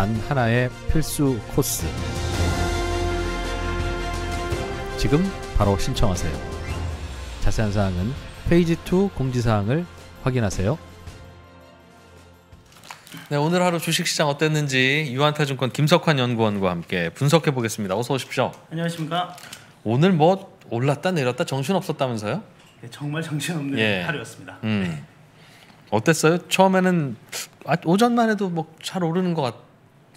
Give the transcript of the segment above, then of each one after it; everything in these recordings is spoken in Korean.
단 하나의 필수 코스. 지금 바로 신청하세요. 자세한 사항은 페이지 2 공지사항을 확인하세요. 네, 오늘 하루 주식시장 어땠는지 유한타증권 김석환 연구원과 함께 분석해 보겠습니다. 어서 오십시오. 안녕하십니까. 오늘 뭐 올랐다 내렸다 정신 없었다면서요? 네, 정말 정신없는 예. 하루였습니다. 음. 어땠어요? 처음에는 아, 오전만 해도 뭐잘 오르는 것 같.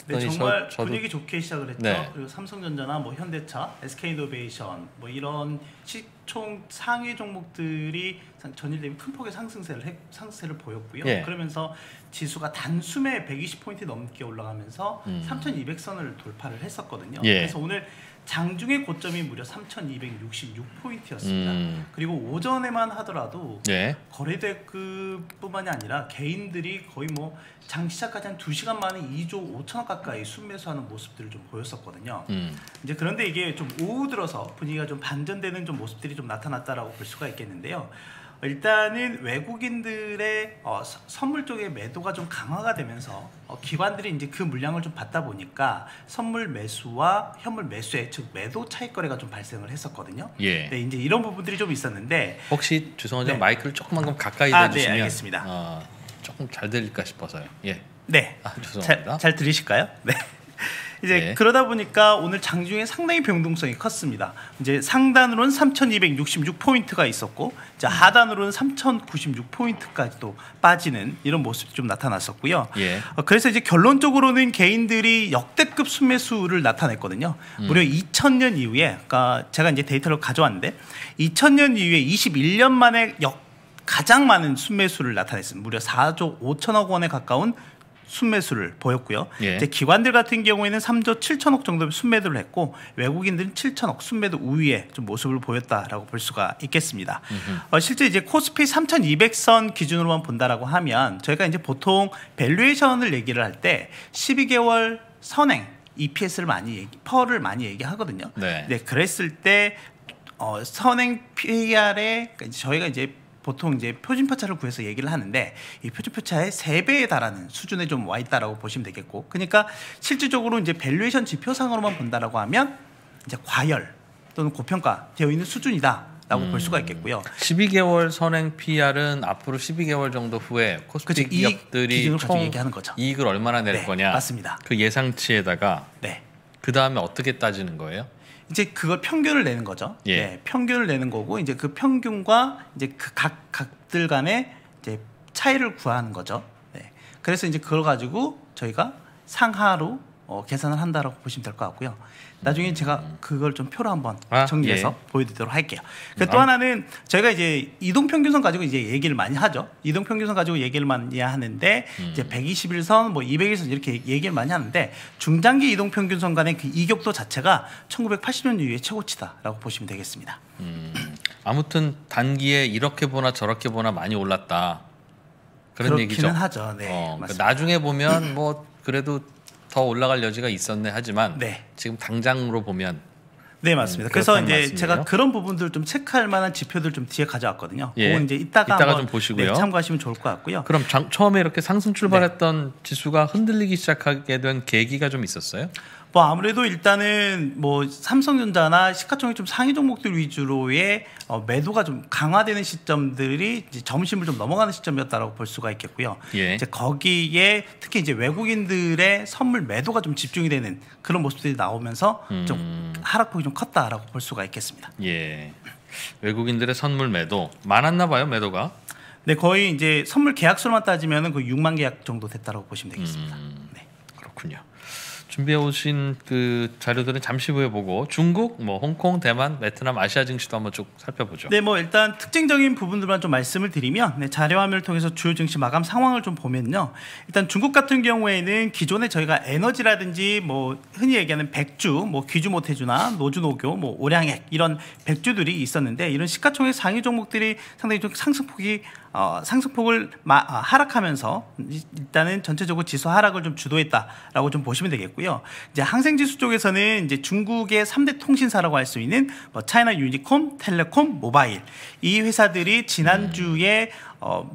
네, 정말 저, 분위기 좋게 시작을 했죠. 네. 그리고 삼성전자나 뭐 현대차, SK이노베이션 뭐 이런 시총 상위 종목들이 전일 대비 큰 폭의 상승세를 해, 상승세를 보였고요. 예. 그러면서 지수가 단숨에 120포인트 넘게 올라가면서 음. 3,200선을 돌파를 했었거든요. 예. 그래서 오늘 장중의 고점이 무려 3,266포인트였습니다. 음. 그리고 오전에만 하더라도 예. 거래대급뿐만이 아니라 개인들이 거의 뭐 장시작까지 한 2시간 만에 2조 5천억 가까이 순매수하는 모습들을 좀 보였었거든요. 음. 이제 그런데 이게 좀 오후 들어서 분위기가 좀 반전되는 좀 모습들이 좀 나타났다라고 볼 수가 있겠는데요. 일단은 외국인들의 어, 선물 쪽의 매도가 좀 강화가 되면서 어, 기관들이 이제 그 물량을 좀 받다 보니까 선물 매수와 현물 매수의 즉 매도 차익 거래가 좀 발생을 했었거든요. 예. 네, 이제 이런 부분들이 좀 있었는데 혹시 죄송하지만 네. 마이크를 조금만큼 가까이 대주시면 아, 네, 알겠습니다. 어, 조금 잘 들릴까 싶어서요. 예. 네. 아, 죄송합니다. 잘, 잘 들리실까요? 네. 이제 네. 그러다 보니까 오늘 장중에 상당히 변동성이 컸습니다. 이제 상단으로는 3,266포인트가 있었고 자, 음. 하단으로는 3,096포인트까지 도 빠지는 이런 모습이 좀 나타났었고요. 예. 어, 그래서 이제 결론적으로는 개인들이 역대급 순매수를 나타냈거든요. 음. 무려 2000년 이후에 그러니까 제가 이제 데이터를 가져왔는데 2000년 이후에 21년 만에 역 가장 많은 순매수를 나타냈습니다. 무려 4조 5천억 원에 가까운 순매수를 보였고요. 예. 이제 기관들 같은 경우에는 3조 7천억 정도 순매도를 했고 외국인들은 7천억 순매도 우위에 좀 모습을 보였다라고 볼 수가 있겠습니다. 어, 실제 이제 코스피 3,200선 기준으로만 본다라고 하면 저희가 이제 보통 밸류에이션을 얘기를 할 때 12개월 선행 EPS를 많이 얘기, 퍼를 많이 얘기하거든요. 네. 네 그랬을 때 어, 선행 p r 에 그러니까 저희가 이제 보통 이제 표준표차를 구해서 얘기를 하는데 이 표준표차의 세배에 달하는 수준에 좀 와 있다라고 보시면 되겠고 그러니까 실질적으로 이제 밸류에이션 지표상으로만 본다라고 하면 이제 과열 또는 고평가되어 있는 수준이다. 라고 음, 볼 수가 음. 있겠고요. 12개월 선행 PR은 앞으로 12개월 정도 후에 코스피 기업들이 총 얘기하는 거죠. 이익을 얼마나 낼 네, 거냐. 맞습니다. 그 예상치에다가 네. 그 다음에 어떻게 따지는 거예요? 이제 그걸 평균을 내는 거죠. 예. 네, 평균을 내는 거고 이제 그 평균과 이제 그각 각들 간의 이제 차이를 구하는 거죠. 네. 그래서 이제 그걸 가지고 저희가 상하로 어, 계산을 한다라고 보시면 될 것 같고요. 나중에 제가 그걸 좀 표로 한번 아, 예. 정리해서 예. 보여드리도록 할게요. 그또 음, 하나는 저가 이제 이동 평균선 가지고 이제 얘기를 많이 하죠. 이동 평균선 가지고 얘기를 많이 하는데 음. 이제 121선 뭐 201선 이렇게 얘기를 많이 하는데 중장기 이동 평균선 간의 그 이격도 자체가 1980년 이후에 최고치다라고 보시면 되겠습니다. 음. 아무튼 단기에 이렇게 보나 저렇게 보나 많이 올랐다. 그런 얘기죠. 하죠. 네, 어, 그러니까 나중에 보면 뭐 그래도 더 올라갈 여지가 있었네 하지만 네. 지금 당장으로 보면 네 맞습니다. 음, 그래서 이제 말씀이에요? 제가 그런 부분들 좀 체크할 만한 지표들 좀 뒤에 가져왔거든요. 예. 그건 이제 이따가, 이따가 좀 보시고요. 네, 참고하시면 좋을 것 같고요. 그럼 장, 처음에 이렇게 상승 출발했던 네. 지수가 흔들리기 시작하게 된 계기가 좀 있었어요? 뭐 아무래도 일단은 뭐 삼성전자나 시가총액 좀 상위 종목들 위주로의 어 매도가 좀 강화되는 시점들이 이제 점심을 좀 넘어가는 시점이었다라고 볼 수가 있겠고요. 예. 이제 거기에 특히 이제 외국인들의 선물 매도가 좀 집중이 되는 그런 모습들이 나오면서 음. 좀 하락폭이 좀 컸다라고 볼 수가 있겠습니다. 예. 외국인들의 선물 매도 많았나 봐요, 매도가. 네, 거의 이제 선물 계약수만 따지면은 그 6만 계약 정도 됐다라고 보시면 되겠습니다. 음. 네. 그렇군요. 준비해 오신 그 자료들은 잠시 후에 보고 중국, 뭐 홍콩, 대만, 베트남, 아시아 증시도 한번 쭉 살펴보죠. 네, 뭐 일단 특징적인 부분들만 좀 말씀을 드리면 네, 자료 화면을 통해서 주요 증시 마감 상황을 좀 보면요. 일단 중국 같은 경우에는 기존에 저희가 에너지라든지 뭐 흔히 얘기하는 백주, 뭐 귀주 모태주나 노주 노교, 뭐 오량액 이런 백주들이 있었는데 이런 시가총액 상위 종목들이 상당히 좀 상승폭이 어, 상승폭을 마, 아, 하락하면서 일단은 전체적으로 지수 하락을 좀 주도했다라고 좀 보시면 되겠고요. 이제 항생지수 쪽에서는 이제 중국의 3대 통신사라고 할 수 있는 뭐 차이나 유니콤, 텔레콤, 모바일 이 회사들이 지난주에 어,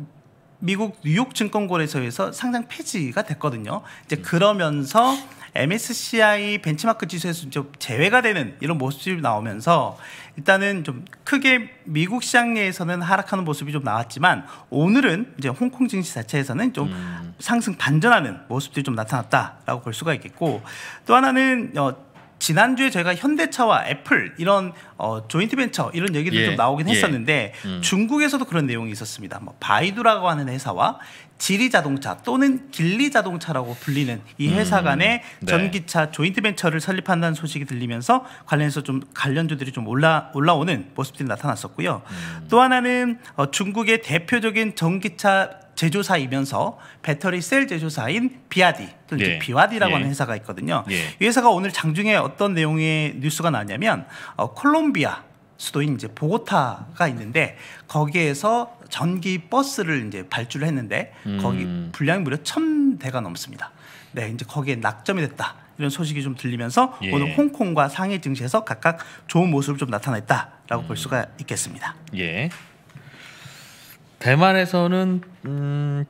미국 뉴욕 증권거래소에서 상장 폐지가 됐거든요. 이제 그러면서 MSCI 벤치마크 지수에서 좀 제외가 되는 이런 모습이 나오면서 일단은 좀 크게 미국 시장 내에서는 하락하는 모습이 좀 나왔지만 오늘은 이제 홍콩 증시 자체에서는 좀 음. 상승 반전하는 모습들이 좀 나타났다라고 볼 수가 있겠고 또 하나는 어, 지난주에 저희가 현대차와 애플 이런 어, 조인트 벤처 이런 얘기도 예, 좀 나오긴 예. 했었는데 음. 중국에서도 그런 내용이 있었습니다. 뭐 바이두라고 하는 회사와 지리 자동차 또는 길리 자동차라고 불리는 이 음, 회사 간의 음, 네. 전기차 조인트 벤처를 설립한다는 소식이 들리면서 관련해서 좀 관련주들이 좀 올라 올라오는 모습들이 나타났었고요. 음. 또 하나는 어, 중국의 대표적인 전기차 제조사이면서 배터리 셀 제조사인 비아디 또는 예. 비와디라고 예. 하는 회사가 있거든요. 예. 이 회사가 오늘 장중에 어떤 내용의 뉴스가 나냐면 어, 콜롬비아 수도인 이제 보고타가 있는데 거기에서 전기 버스를 이제 발주를 했는데 거기 분량이 음. 무려 천 대가 넘습니다. 네, 이제 거기에 낙점이 됐다. 이런 소식이 좀 들리면서 예. 오늘 홍콩과 상해 증시에서 각각 좋은 모습을 좀 나타냈다라고 음. 볼 수가 있겠습니다. 예. 대만에서는 음,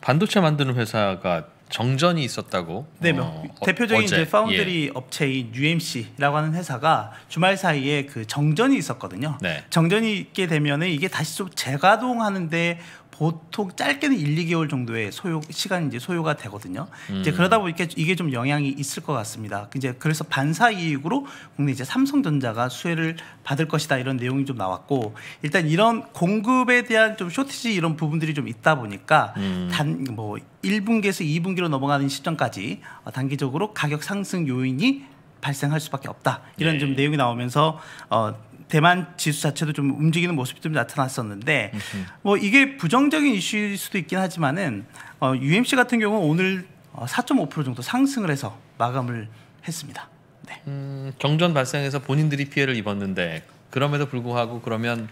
반도체 만드는 회사가 정전이 있었다고. 네, 어, 어, 대표적인 어제, 이제 파운드리 예. 업체인 UMC라고 하는 회사가 주말 사이에 그 정전이 있었거든요. 네. 정전이 있게 되면은 이게 다시 좀 재가동하는데 보통 짧게는 1, 2개월 정도의 소요 시간이 제 소요가 되거든요. 음. 이제 그러다 보니까 이게 좀 영향이 있을 것 같습니다. 이제 그래서 반사 이익으로 국내 이제 삼성전자가 수혜를 받을 것이다 이런 내용이 좀 나왔고 일단 이런 공급에 대한 좀 쇼티지 이런 부분들이 좀 있다 보니까 음. 단뭐 1분기에서 2분기로 넘어가는 시점까지 단기적으로 가격 상승 요인이 발생할 수밖에 없다 이런 네. 좀 내용이 나오면서 어 대만 지수 자체도 좀 움직이는 모습이 좀 나타났었는데 으흠. 뭐 이게 부정적인 이슈일 수도 있긴 하지만은 어, UMC 같은 경우는 오늘 어, 4.5% 정도 상승을 해서 마감을 했습니다. 네. 음, 경전 발생해서 본인들이 피해를 입었는데 그럼에도 불구하고 그러면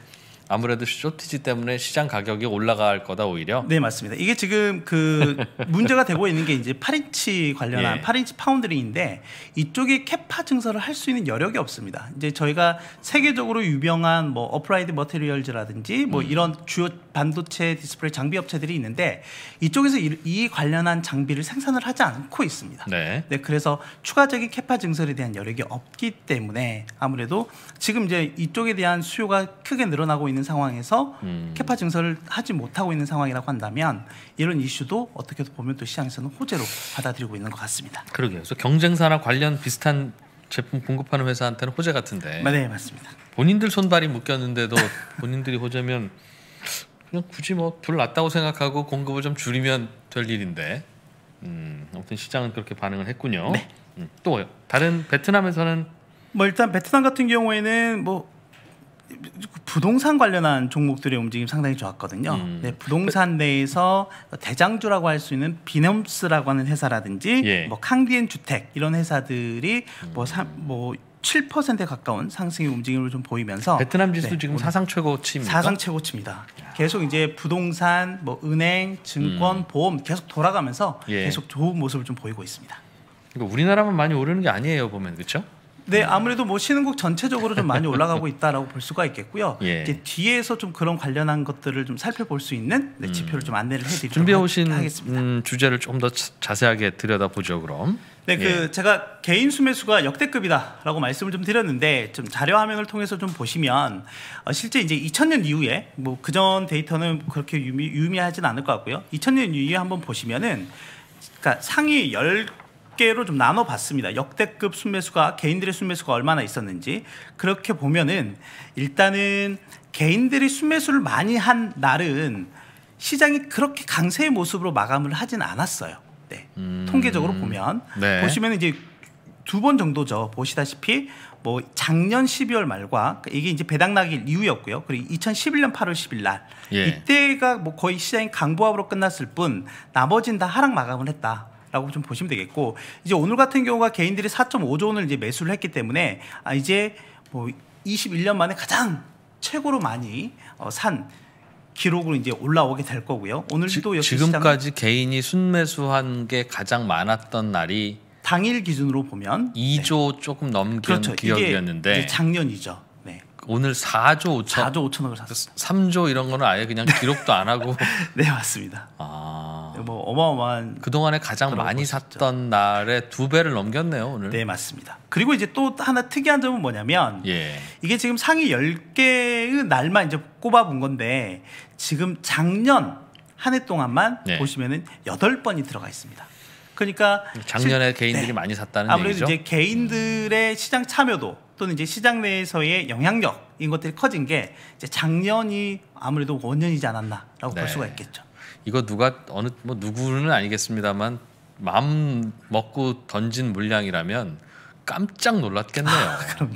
아무래도 쇼티지 때문에 시장 가격이 올라갈 거다 오히려. 네 맞습니다. 이게 지금 그 문제가 되고 있는 게 이제 8인치 관련한 예. 8인치 파운드리인데 이쪽이 캐파 증설을 할 수 있는 여력이 없습니다. 이제 저희가 세계적으로 유명한 뭐 어프라이드 머테리얼즈라든지 뭐 음. 이런 주요 반도체 디스플레이 장비 업체들이 있는데 이쪽에서 이, 이, 관련한 장비를 생산을 하지 않고 있습니다. 네. 네. 그래서 추가적인 캐파 증설에 대한 여력이 없기 때문에 아무래도 지금 이제 이쪽에 대한 수요가 크게 늘어나고 있는. 있는 상황에서 음. 캐파 증설을 하지 못하고 있는 상황이라고 한다면 이런 이슈도 어떻게 보면 또 시장에서는 호재로 받아들이고 있는 것 같습니다. 그러게요. 그래서 경쟁사나 관련 비슷한 제품 공급하는 회사한테는 호재 같은데. 네, 맞습니다. 본인들 손발이 묶였는데도 본인들이 호재면 그냥 굳이 뭐 불났다고 생각하고 공급을 좀 줄이면 될 일인데. 음, 아무튼 시장은 그렇게 반응을 했군요. 네. 음, 또 다른 베트남에서는 뭐 일단 베트남 같은 경우에는 뭐 부동산 관련한 종목들의 움직임 상당히 좋았거든요. 음. 네, 부동산 내에서 대장주라고 할 수 있는 비넘스라고 하는 회사라든지 예. 뭐 캉디엔 주택 이런 회사들이 뭐뭐 음. 뭐 7%에 뭐 가까운 상승의 움직임을 좀 보이면서 베트남 지수 네, 지금 사상 최고치입니다. 사상 최고치입니다. 계속 이제 부동산, 뭐 은행, 증권, 음. 보험 계속 돌아가면서 예. 계속 좋은 모습을 좀 보이고 있습니다. 그러니까 우리나라만 많이 오르는 게 아니에요 보면 그렇죠? 네, 아무래도 뭐 신흥국 전체적으로 좀 많이 올라가고 있다라고 볼 수가 있겠고요. 예. 이제 뒤에서 좀 그런 관련한 것들을 좀 살펴볼 수 있는 네, 음. 지표를 좀 안내를 해드리도록 준비해 오신 하겠습니다. 음, 주제를 좀 더 자세하게 들여다보죠, 그럼. 네, 그 예. 제가 개인 수매수가 역대급이다라고 말씀을 좀 드렸는데 좀 자료 화면을 통해서 좀 보시면 어, 실제 이제 2000년 이후에 뭐 그전 데이터는 그렇게 유미, 유미하진 않을 것 같고요. 2000년 이후에 한번 보시면은 그러니까 상위 10 개로 좀 나눠봤습니다. 역대급 순매수가 개인들의 순매수가 얼마나 있었는지 그렇게 보면은 일단은 개인들이 순매수를 많이 한 날은 시장이 그렇게 강세의 모습으로 마감을 하진 않았어요. 네. 음... 통계적으로 보면 네. 보시면 이제 두 번 정도죠. 보시다시피 뭐 작년 12월 말과 그러니까 이게 이제 배당나기 이후였고요. 그리고 2011년 8월 10일 날 예. 이때가 뭐 거의 시장이 강보합으로 끝났을 뿐 나머진 다 하락 마감을 했다. 라고 좀 보시면 되겠고 이제 오늘 같은 경우가 개인들이 4.5조 원을 이제 매수를 했기 때문에 아 이제 뭐 21년 만에 가장 최고로 많이 어, 산 기록으로 이제 올라오게 될 거고요. 오늘도 역시 지금까지 개인이 순매수한 게 가장 많았던 날이 당일 기준으로 보면 2조 네. 조금 넘긴 그렇죠. 기억이었는데 작년이죠. 네. 오늘 4조 5천 4조 5천억을 샀어요. 3조 이런 거는 아예 그냥 기록도 안 하고 네 맞습니다. 아. 뭐 어마어마한 그동안에 가장 많이 샀던 날의 두 배를 넘겼네요, 오늘. 네, 맞습니다. 그리고 이제 또 하나 특이한 점은 뭐냐면 예. 이게 지금 상위 10개의 날만 이제 꼽아 본 건데 지금 작년 한 해 동안만 예. 보시면은 8번이 들어가 있습니다. 그러니까 작년에 시, 개인들이 네. 많이 샀다는 아무래도 얘기죠. 아무래도 이제 개인들의 음. 시장 참여도 또는 이제 시장 내에서의 영향력 이런 것들이 커진 게 이제 작년이 아무래도 원년이지 않았나라고 네. 볼 수가 있겠죠. 이거 누가 어느 뭐 누구는 아니겠습니다만 마음 먹고 던진 물량이라면 깜짝 놀랐겠네요. 아, 그럼요.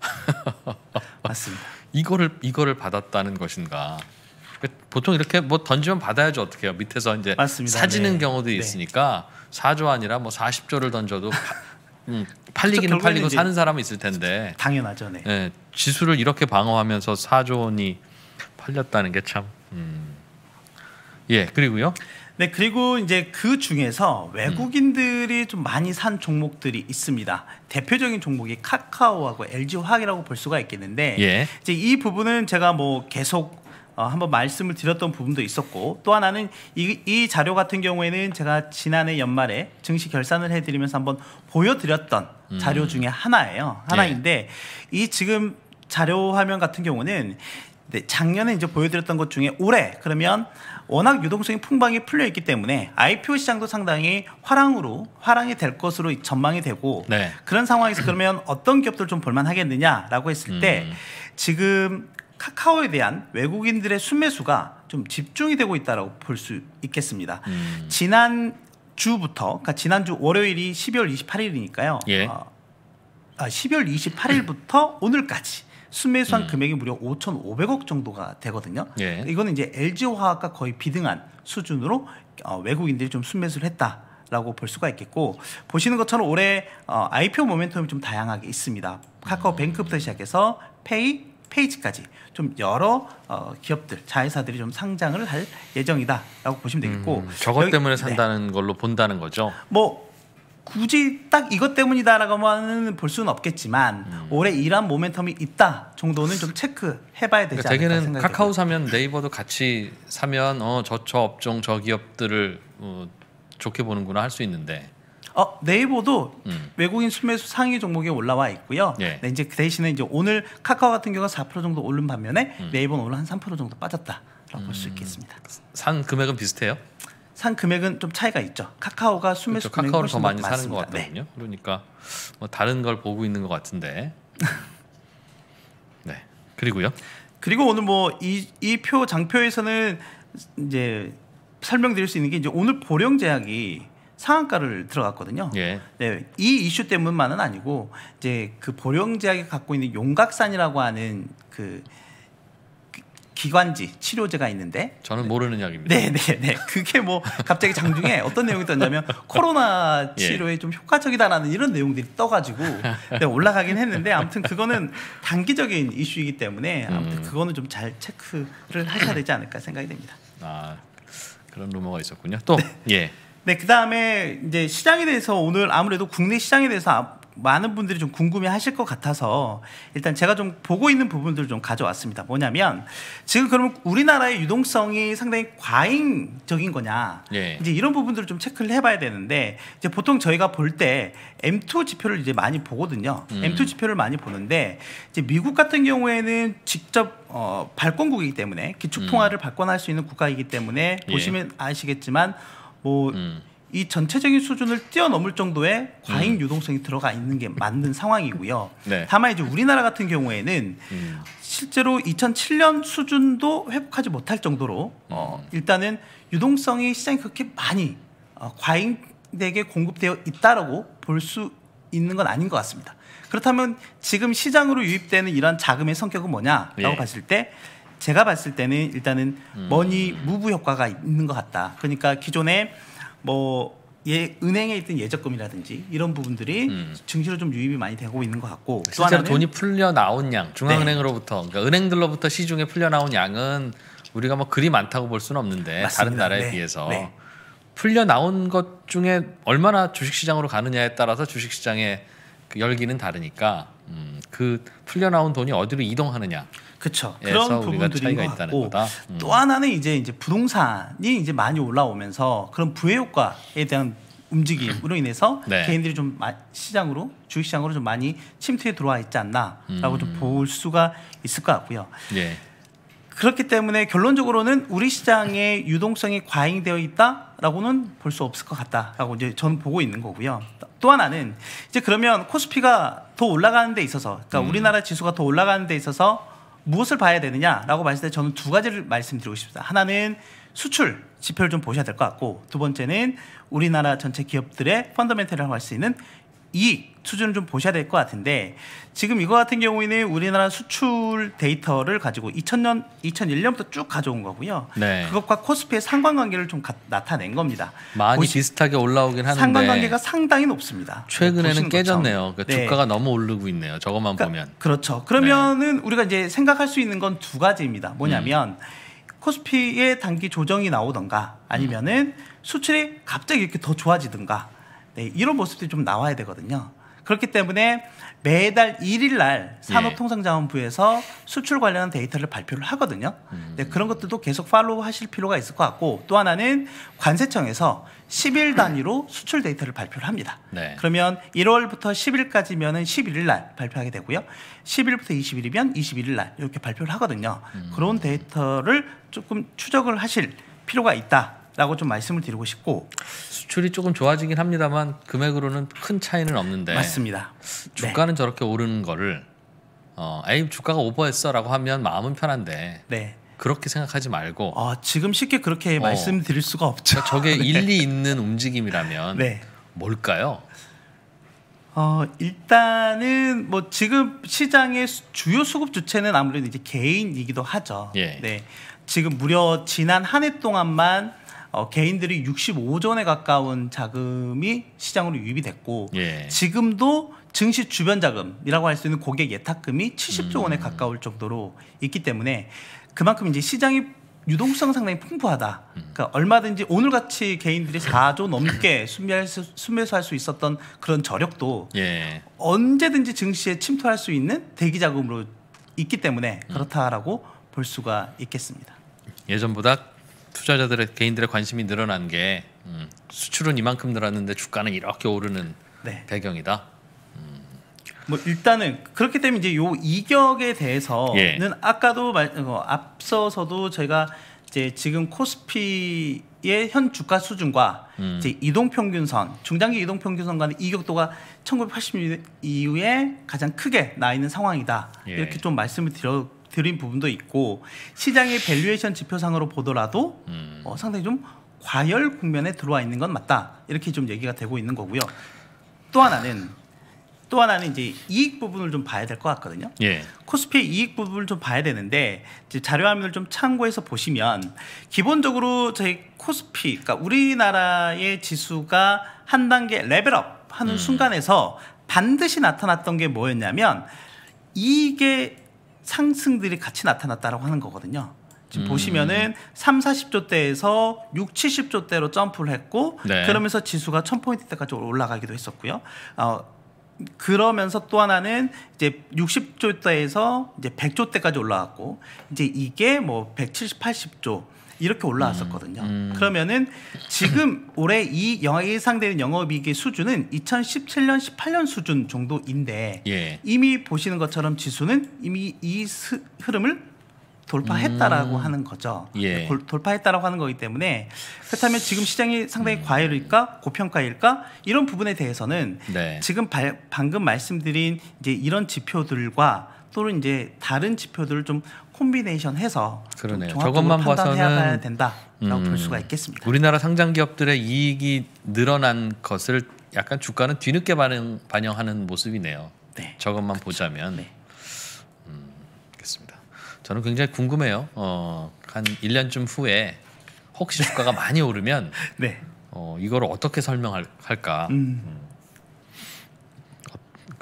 맞습니다. 이거를 이거를 받았다는 것인가? 그 보통 이렇게 뭐 던지면 받아야죠 어떻게 해요? 밑에서 이제 맞습니다. 사지는 네. 경우도 네. 있으니까 사조 아니라 뭐4 0 조를 던져도 파, 음, 팔리기는 팔리고 사는 사람은 있을 텐데 당연하죠. 네. 네. 지수를 이렇게 방어하면서 사조 원이 팔렸다는 게 참. 음. 예, 그리고요. 네, 그리고 이제 그 중에서 외국인들이 음. 좀 많이 산 종목들이 있습니다. 대표적인 종목이 카카오하고 LG화학이라고 볼 수가 있겠는데 예. 이제 이 부분은 제가 뭐 계속 어, 한번 말씀을 드렸던 부분도 있었고 또 하나는 이, 이 자료 같은 경우에는 제가 지난해 연말에 증시 결산을 해드리면서 한번 보여드렸던 음. 자료 중에 하나예요. 하나인데 예. 이 지금 자료 화면 같은 경우는 네, 작년에 이제 보여드렸던 것 중에 올해 그러면 예. 워낙 유동성이 풍방이 풀려 있기 때문에 IPO 시장도 상당히 화랑으로 화랑이 될 것으로 전망이 되고 네. 그런 상황에서 그러면 어떤 기업들 좀 볼만하겠느냐라고 했을 때 음. 지금 카카오에 대한 외국인들의 순매수가 좀 집중이 되고 있다라고 볼 수 있겠습니다. 음. 지난 주부터 그러니까 지난주 월요일이 12월 28일이니까요. 예. 어, 아, 12월 28일부터 오늘까지 순매수한 음. 금액이 무려 5,500억 정도가 되거든요. 예. 이거는 이제 LG화학과 거의 비등한 수준으로 어, 외국인들이 좀 순매수를 했다. 라고 볼 수가 있겠고 보시는 것처럼 올해 어, IPO 모멘텀이 좀 다양하게 있습니다. 카카오뱅크부터 시작해서 페이, 페이지까지 좀 여러 어, 기업들, 자회사들이 좀 상장을 할 예정이다라고 보시면 되겠고 음, 저것 때문에 네. 산다는 네. 걸로 본다는 거죠. 뭐 굳이 딱 이것 때문이다라고만볼 수는 없겠지만 음. 올해 이러한 모멘텀이 있다 정도는 좀 체크해봐야 되지 그러니까 않을까 생각 카카오 사면 네이버도 같이 사면 어저저 저 업종 저 기업들을 어, 좋게 보는구나 할 수 있는데 어, 네이버도 음. 외국인 순매수 상위 종목에 올라와 있고요. 예. 네, 이제 그 대신에 이제 오늘 카카오 같은 경우가 4% 정도 오른 반면에 음. 네이버는 오늘 한 3% 정도 빠졌다라고 볼수 음. 있겠습니다. 산 금액은 비슷해요? 산 금액은 좀 차이가 있죠. 카카오가 순매수 그렇죠. 금액이 훨더 많이 사는 것 같거든요. 네. 그러니까 뭐 다른 걸 보고 있는 것 같은데. 네. 그리고요. 그리고 오늘 뭐 이이표 장표에서는 이제 설명드릴 수 있는 게 이제 오늘 보령 제약이 상한가를 들어갔거든요. 예. 네, 이 이슈 때문만은 아니고 이제 그 보령제약이 갖고 있는 용각산이라고 하는 그 기관지 치료제가 있는데 저는 모르는 약입니다. 네, 네, 네. 그게 뭐 갑자기 장중에 어떤 내용이 떴냐면 코로나 예. 치료에 예. 좀 효과적이다라는 이런 내용들이 떠가지고 네, 올라가긴 했는데 아무튼 그거는 단기적인 이슈이기 때문에 음. 아무튼 음. 그거는 좀 잘 체크를 하셔야 되지 않을까 생각이 됩니다. 아 그런 루머가 있었군요. 또 네. 예. 네, 그 다음에 이제 시장에 대해서 오늘 아무래도 국내 시장에 대해서 아, 많은 분들이 좀 궁금해 하실 것 같아서 일단 제가 좀 보고 있는 부분들을 좀 가져왔습니다. 뭐냐면 지금 그러면 우리나라의 유동성이 상당히 과잉적인 거냐. 예. 이제 이런 부분들을 좀 체크를 해봐야 되는데 이제 보통 저희가 볼 때 M2 지표를 이제 많이 보거든요. 음. M2 지표를 많이 보는데 이제 미국 같은 경우에는 직접 어, 발권국이기 때문에 기축통화를 음. 발권할 수 있는 국가이기 때문에 예. 보시면 아시겠지만 뭐 음. 이 전체적인 수준을 뛰어넘을 정도의 과잉 음. 유동성이 들어가 있는 게 맞는 상황이고요. 네. 다만 이제 우리나라 같은 경우에는 음. 실제로 2007년 수준도 회복하지 못할 정도로 어. 음. 일단은 유동성이 시장에 그렇게 많이 어, 과잉되게 공급되어 있다라고 볼 수 있는 건 아닌 것 같습니다. 그렇다면 지금 시장으로 유입되는 이런 자금의 성격은 뭐냐라고 예. 봤을 때 제가 봤을 때는 일단은 음. 머니 무브 효과가 있는 것 같다. 그러니까 기존에 뭐 예, 은행에 있던 예적금이라든지 이런 부분들이 음. 증시로 좀 유입이 많이 되고 있는 것 같고 실제로 하나는, 돈이 풀려 나온 양 중앙은행으로부터 네. 그러니까 은행들로부터 시중에 풀려 나온 양은 우리가 뭐 그리 많다고 볼 수는 없는데 맞습니다. 다른 나라에 네. 비해서 네. 풀려 나온 것 중에 얼마나 주식시장으로 가느냐에 따라서 주식시장의 그 열기는 다르니까 음, 그 풀려 나온 돈이 어디로 이동하느냐 그렇죠. 그런 부분들인 이있것 같고 음. 또 하나는 이제 이제 부동산이 이제 많이 올라오면서 그런 부의 효과에 대한 움직임으로 인해서 네. 개인들이 좀 시장으로 주식 시장으로 좀 많이 침투해 들어와 있지 않나라고 음. 좀볼 수가 있을 것 같고요. 예. 그렇기 때문에 결론적으로는 우리 시장의 유동성이 과잉되어 있다라고는 볼 수 없을 것 같다라고 이제 저는 보고 있는 거고요. 또 하나는 이제 그러면 코스피가 더 올라가는 데 있어서 그러니까 음. 우리나라 지수가 더 올라가는 데 있어서 무엇을 봐야 되느냐라고 말했을 때 저는 두 가지를 말씀드리고 싶습니다. 하나는 수출 지표를 좀 보셔야 될 것 같고 두 번째는 우리나라 전체 기업들의 펀더멘털이할수 있는 이익 수준을 좀 보셔야 될 것 같은데 지금 이거 같은 경우에는 우리나라 수출 데이터를 가지고 2000년 2001년부터 쭉 가져온 거고요. 네. 그것과 코스피의 상관관계를 좀 가, 나타낸 겁니다. 많이 보시, 비슷하게 올라오긴 하는데 상관관계가 상당히 높습니다. 최근에는 깨졌네요. 그러니까 네. 주가가 너무 오르고 있네요. 저것만 그러니까, 보면 그렇죠. 네. 그러면은 네. 우리가 이제 생각할 수 있는 건 두 가지입니다. 뭐냐면 음. 코스피의 단기 조정이 나오던가 아니면은 수출이 갑자기 이렇게 더 좋아지든가 네, 이런 모습들이 좀 나와야 되거든요. 그렇기 때문에 매달 1일 날 산업통상자원부에서 예. 수출 관련한 데이터를 발표를 하거든요. 음. 네, 그런 것들도 계속 팔로우 하실 필요가 있을 것 같고 또 하나는 관세청에서 10일 단위로 수출 데이터를 발표를 합니다. 네. 그러면 1월부터 10일까지면은 11일 날 발표하게 되고요. 10일부터 20일이면 21일 날 이렇게 발표를 하거든요. 음. 그런 데이터를 조금 추적을 하실 필요가 있다. 라고 좀 말씀을 드리고 싶고 수출이 조금 좋아지긴 합니다만 금액으로는 큰 차이는 없는데 맞습니다. 네. 주가는 네. 저렇게 오르는 거를 어, 에이 주가가 오버했어라고 하면 마음은 편한데 네. 그렇게 생각하지 말고 어, 지금 쉽게 그렇게 어, 말씀드릴 수가 없죠. 그러니까 저게 네. 일리 있는 움직임이라면 네. 뭘까요? 어, 일단은 뭐 지금 시장의 주요 수급 주체는 아무래도 이제 개인이기도 하죠. 예. 네. 지금 무려 지난 한 해 동안만 어, 개인들이 65조 원에 가까운 자금이 시장으로 유입이 됐고 예. 지금도 증시 주변 자금이라고 할 수 있는 고객 예탁금이 70조 원에 음. 가까울 정도로 있기 때문에 그만큼 이제 시장이 유동성 상당히 풍부하다. 음. 그러니까 얼마든지 오늘같이 개인들이 4조 넘게 순매할 수, 순매수할 수 있었던 그런 저력도 예. 언제든지 증시에 침투할 수 있는 대기 자금으로 있기 때문에 음. 그렇다라고 볼 수가 있겠습니다. 예전보다 투자자들의 개인들의 관심이 늘어난 게 음, 수출은 이만큼 늘었는데 주가는 이렇게 오르는 네. 배경이다. 음. 뭐 일단은 그렇기 때문에 이제 요 이격에 대해서는 예. 아까도 말, 어, 앞서서도 제가 이제 지금 코스피의 현 주가 수준과 음. 이제 이동 평균선, 중장기 이동 평균선 간의 이격도가 1980년 이후에 가장 크게 나 있는 상황이다. 예. 이렇게 좀 말씀을 드렸 드린 부분도 있고 시장의 밸류에이션 지표상으로 보더라도 음. 어, 상당히 좀 과열 국면에 들어와 있는 건 맞다 이렇게 좀 얘기가 되고 있는 거고요. 또 하나는 또 하나는 이제 이익 부분을 좀 봐야 될 것 같거든요. 예. 코스피 이익 부분을 좀 봐야 되는데 자료 화면을 좀 참고해서 보시면 기본적으로 저희 코스피, 그러니까 우리나라의 지수가 한 단계 레벨업 하는 음. 순간에서 반드시 나타났던 게 뭐였냐면 이게 상승들이 같이 나타났다라고 하는 거거든요. 지금 음. 보시면은 3, 40조대에서 6, 70조대로 점프를 했고 네. 그러면서 지수가 1000포인트대까지 올라가기도 했었고요. 어, 그러면서 또 하나는 이제 60조대에서 이제 100조대까지 올라왔고 이제 이게 뭐 170, 80조 이렇게 올라왔었거든요. 음, 음. 그러면은 지금 올해 이 영화 예상되는 영업이익의 수준은 2017년 18년 수준 정도인데 예. 이미 보시는 것처럼 지수는 이미 이 스, 흐름을 돌파했다라고 음. 하는 거죠. 예. 그러니까 돌, 돌파했다라고 하는 거기 때문에 그렇다면 지금 시장이 상당히 음. 과열일까 고평가일까 이런 부분에 대해서는 네. 지금 바, 방금 말씀드린 이제 이런 지표들과 또는 이제 다른 지표들을 좀 콤비네이션 해서 그러네요. 저것만 봐서는 된다라고 음, 볼 수가 있겠습니다. 우리나라 상장 기업들의 이익이 늘어난 것을 약간 주가는 뒤늦게 반응, 반영하는 모습이네요. 네. 저것만 그쵸. 그렇죠. 보자면 네. 음, 알겠습니다. 저는 굉장히 궁금해요. 어, 한 1년쯤 후에 혹시 네. 주가가 많이 오르면 네. 어, 이걸 어떻게 설명할까? 음. 음.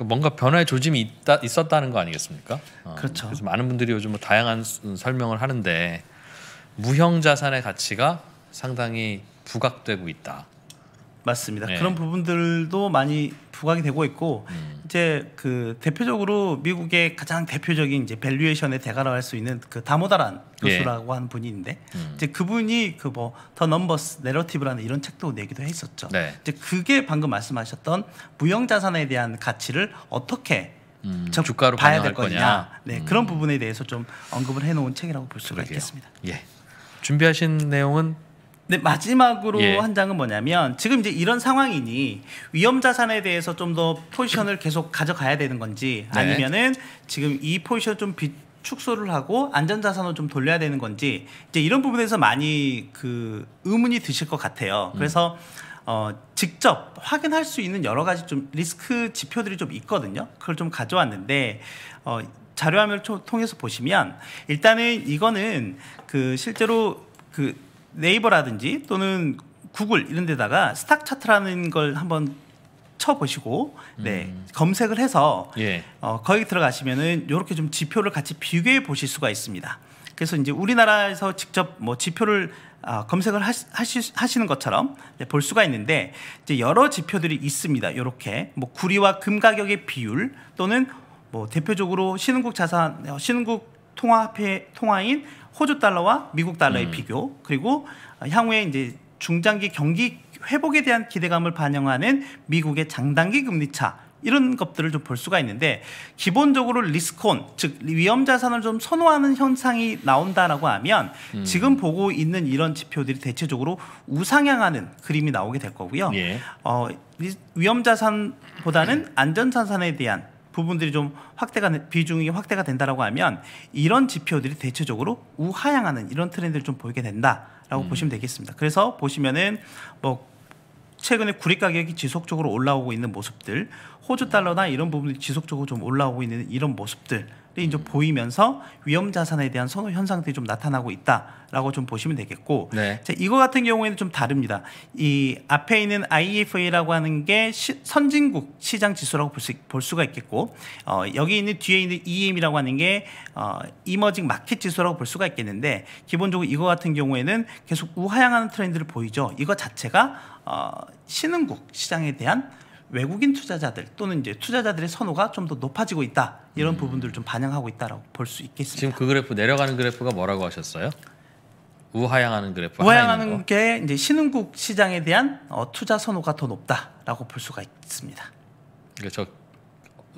그 뭔가 변화의 조짐이 있다, 있었다는 거 아니겠습니까? 어, 그렇죠. 그래서 많은 분들이 요즘 뭐 다양한 음, 설명을 하는데 무형 자산의 가치가 상당히 부각되고 있다. 맞습니다. 네. 그런 부분들도 많이 부각이 되고 있고 음. 이제 그 대표적으로 미국의 가장 대표적인 이제 밸류에이션의 대가라고 할 수 있는 그 다모다란 예. 교수라고 예. 한분이있는데 음. 이제 그분이 그 뭐 더 넘버스 내러티브라는 이런 책도 내기도 했었죠. 네. 이제 그게 방금 말씀하셨던 무형 자산에 대한 가치를 어떻게 음, 주가로 봐야 될 거냐. 거냐. 네, 음. 그런 부분에 대해서 좀 언급을 해 놓은 책이라고 볼 수가 그러게요. 있겠습니다. 예. 준비하신 내용은 네, 마지막으로 예. 한 장은 뭐냐면 지금 이제 이런 상황이니 위험 자산에 대해서 좀 더 포지션을 계속 가져가야 되는 건지 네. 아니면은 지금 이 포지션 좀 비, 축소를 하고 안전 자산을 좀 돌려야 되는 건지 이제 이런 부분에서 많이 그 의문이 드실 것 같아요. 음. 그래서 음. 어, 직접 확인할 수 있는 여러 가지 좀 리스크 지표들이 좀 있거든요. 그걸 좀 가져왔는데 어, 자료화면을 통해서 보시면 일단은 이거는 그 실제로 그 네이버라든지 또는 구글 이런 데다가 스탁 차트라는 걸 한번 쳐보시고 네 음. 검색을 해서 예. 어, 거기 들어가시면은 이렇게 좀 지표를 같이 비교해 보실 수가 있습니다. 그래서 이제 우리나라에서 직접 뭐 지표를 아, 검색을 하시, 하시, 하시는 것처럼 볼 수가 있는데 이제 여러 지표들이 있습니다. 이렇게 뭐 구리와 금 가격의 비율 또는 뭐 대표적으로 신흥국 자산 어, 신흥국 통화화폐 통화인 호주 달러와 미국 달러의 음. 비교 그리고 향후에 이제 중장기 경기 회복에 대한 기대감을 반영하는 미국의 장단기 금리 차 이런 것들을 좀 볼 수가 있는데 기본적으로 리스콘 즉 위험 자산을 좀 선호하는 현상이 나온다라고 하면 음. 지금 보고 있는 이런 지표들이 대체적으로 우상향하는 그림이 나오게 될 거고요. 예. 어, 위험 자산보다는 안전 자산에 대한 부분들이 좀 확대가 비중이 확대가 된다라고 하면 이런 지표들이 대체적으로 우하향하는 이런 트렌드를 좀 보이게 된다라고 음. 보시면 되겠습니다. 그래서 보시면은 뭐 최근에 구리 가격이 지속적으로 올라오고 있는 모습들, 호주 달러나 이런 부분이 지속적으로 좀 올라오고 있는 이런 모습들 이제 보이면서 위험 자산에 대한 선호 현상들이 좀 나타나고 있다라고 좀 보시면 되겠고 네. 자, 이거 같은 경우에는 좀 다릅니다. 이 앞에 있는 IFA라고 하는 게 시, 선진국 시장 지수라고 볼, 수, 볼 수가 있겠고 어, 여기 있는 뒤에 있는 EM이라고 하는 게 어, 이머징 마켓 지수라고 볼 수가 있겠는데 기본적으로 이거 같은 경우에는 계속 우하향하는 트렌드를 보이죠. 이거 자체가 어, 신흥국 시장에 대한 외국인 투자자들 또는 이제 투자자들의 선호가 좀 더 높아지고 있다 이런 음. 부분들을 좀 반영하고 있다라고 볼 수 있겠습니다. 지금 그 그래프 내려가는 그래프가 뭐라고 하셨어요? 우하향하는 그래프. 우하향하는 게 이제 신흥국 시장에 대한 어, 투자 선호가 더 높다라고 볼 수가 있습니다. 그러니까 저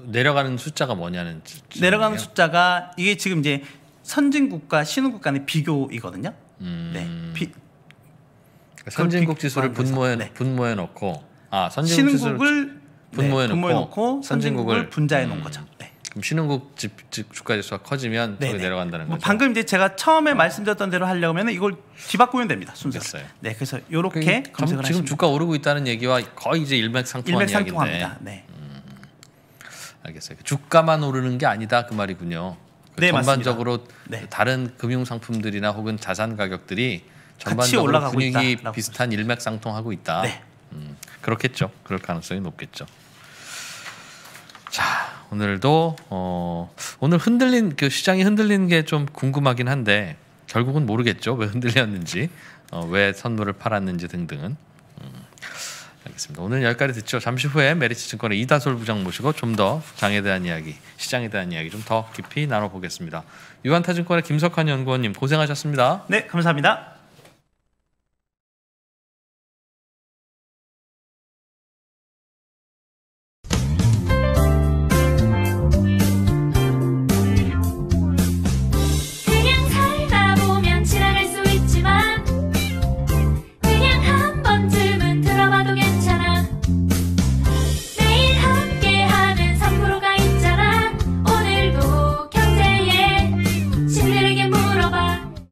내려가는 숫자가 뭐냐는 내려가는 숫자가 이게 지금 이제 선진국과 신흥국 간의 비교이거든요. 음. 네. 비, 그러니까 선진국 그 지수를 분모해 네. 분모해 놓고 아, 네, 선진국을 분모해 놓고 네, 선진국을 분자해 놓은 음. 거죠. 네. 그럼 신흥국 집, 집 주가 지수가 커지면 거기 내려간다는 뭐 거죠. 방금 이제 제가 처음에 어. 말씀드렸던 대로 하려면 이걸 뒤바꾸면 됩니다. 순서를. 네, 그래서 이렇게 검색을 지금 하시면 주가 오르고 있다는 얘기와 거의 이제 일맥상통한 이야기인데. 네. 음, 알겠어요. 주가만 오르는 게 아니다 그 말이군요. 그 네, 전반적으로 네. 다른 금융 상품들이나 혹은 자산 가격들이 전반적으로 분위기 비슷한 일맥상통하고 있다. 네. 음, 그렇겠죠. 그럴 가능성이 높겠죠. 자, 오늘도 어, 오늘 흔들린 그 시장이 흔들리는 게 좀 궁금하긴 한데 결국은 모르겠죠. 왜 흔들렸는지, 어, 왜 선물을 팔았는지 등등은. 음, 알겠습니다. 오늘 여기까지 듣죠. 잠시 후에 메리츠 증권의 이다솔 부장 모시고 좀 더 장에 대한 이야기, 시장에 대한 이야기 좀 더 깊이 나눠보겠습니다. 유한타증권의 김석환 연구원님 고생하셨습니다. 네, 감사합니다.